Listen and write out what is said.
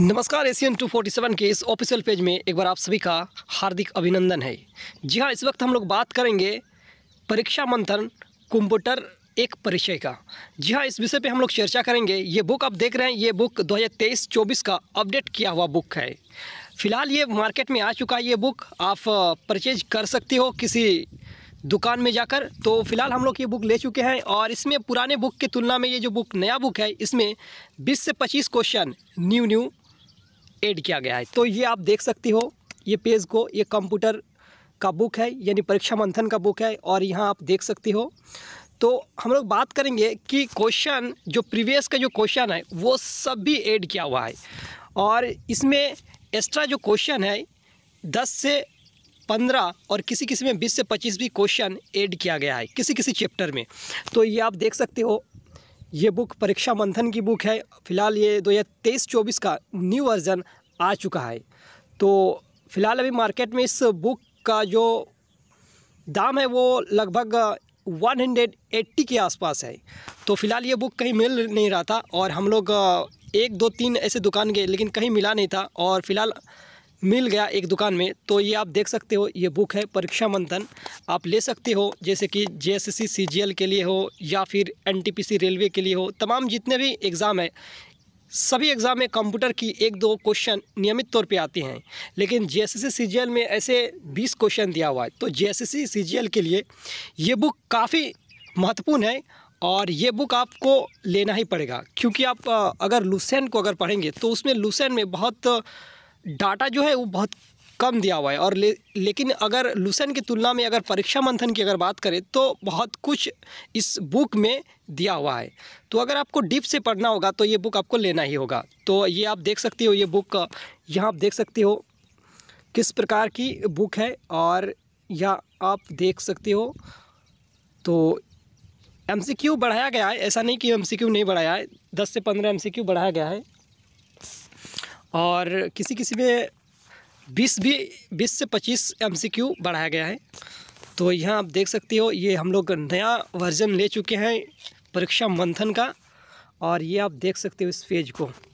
नमस्कार एशियन 247 के इस ऑफिशियल पेज में एक बार आप सभी का हार्दिक अभिनंदन है जी हाँ इस वक्त हम लोग बात करेंगे परीक्षा मंथन कंप्यूटर एक परिचय का जी हाँ इस विषय पे हम लोग चर्चा करेंगे ये बुक आप देख रहे हैं ये बुक 2023-24 का अपडेट किया हुआ बुक है फिलहाल ये मार्केट में आ चुका है ये बुक आप परचेज कर सकती हो किसी दुकान में जाकर तो फिलहाल हम लोग ये बुक ले चुके हैं और इसमें पुराने बुक की तुलना में ये जो बुक नया बुक है इसमें 20 से 25 क्वेश्चन न्यू न्यू ऐड किया गया है तो ये आप देख सकती हो ये पेज को ये कंप्यूटर का बुक है यानी परीक्षा मंथन का बुक है और यहाँ आप देख सकती हो तो हम लोग बात करेंगे कि क्वेश्चन जो प्रीवियस का जो क्वेश्चन है वो सब भी ऐड किया हुआ है और इसमें एक्स्ट्रा जो क्वेश्चन है दस से पंद्रह और किसी किसी में बीस से पच्चीस भी क्वेश्चन ऐड किया गया है किसी किसी चैप्टर में तो ये आप देख सकते हो ये बुक परीक्षा मंथन की बुक है फिलहाल ये दो हज़ार तेईस चौबीस का न्यू वर्ज़न आ चुका है तो फिलहाल अभी मार्केट में इस बुक का जो दाम है वो लगभग 180 के आसपास है तो फिलहाल ये बुक कहीं मिल नहीं रहा था और हम लोग एक दो तीन ऐसे दुकान गए लेकिन कहीं मिला नहीं था और फिलहाल मिल गया एक दुकान में तो ये आप देख सकते हो ये बुक है परीक्षा मंथन आप ले सकते हो जैसे कि जेएससी सीजीएल के लिए हो या फिर एनटीपीसी रेलवे के लिए हो तमाम जितने भी एग्ज़ाम है सभी एग्ज़ाम में कंप्यूटर की एक दो क्वेश्चन नियमित तौर पे आते हैं लेकिन जेएससी सीजीएल में ऐसे 20 क्वेश्चन दिया हुआ है तो जे एस के लिए ये बुक काफ़ी महत्वपूर्ण है और ये बुक आपको लेना ही पड़ेगा क्योंकि आप अगर लुसैन को अगर पढ़ेंगे तो उसमें लूसैन में बहुत डाटा जो है वो बहुत कम दिया हुआ है और ले, लेकिन अगर लूसन की तुलना में अगर परीक्षा मंथन की अगर बात करें तो बहुत कुछ इस बुक में दिया हुआ है तो अगर आपको डीप से पढ़ना होगा तो ये बुक आपको लेना ही होगा तो ये आप देख सकते हो ये बुक यहाँ आप देख सकते हो किस प्रकार की बुक है और यह आप देख सकते हो तो एम बढ़ाया गया है ऐसा नहीं कि एम नहीं बढ़ाया है दस से पंद्रह एम बढ़ाया गया है और किसी किसी में बीस भी बीस से पच्चीस एम बढ़ाया गया है तो यहाँ आप देख सकते हो ये हम लोग नया वर्जन ले चुके हैं परीक्षा मंथन का और ये आप देख सकते हो इस पेज को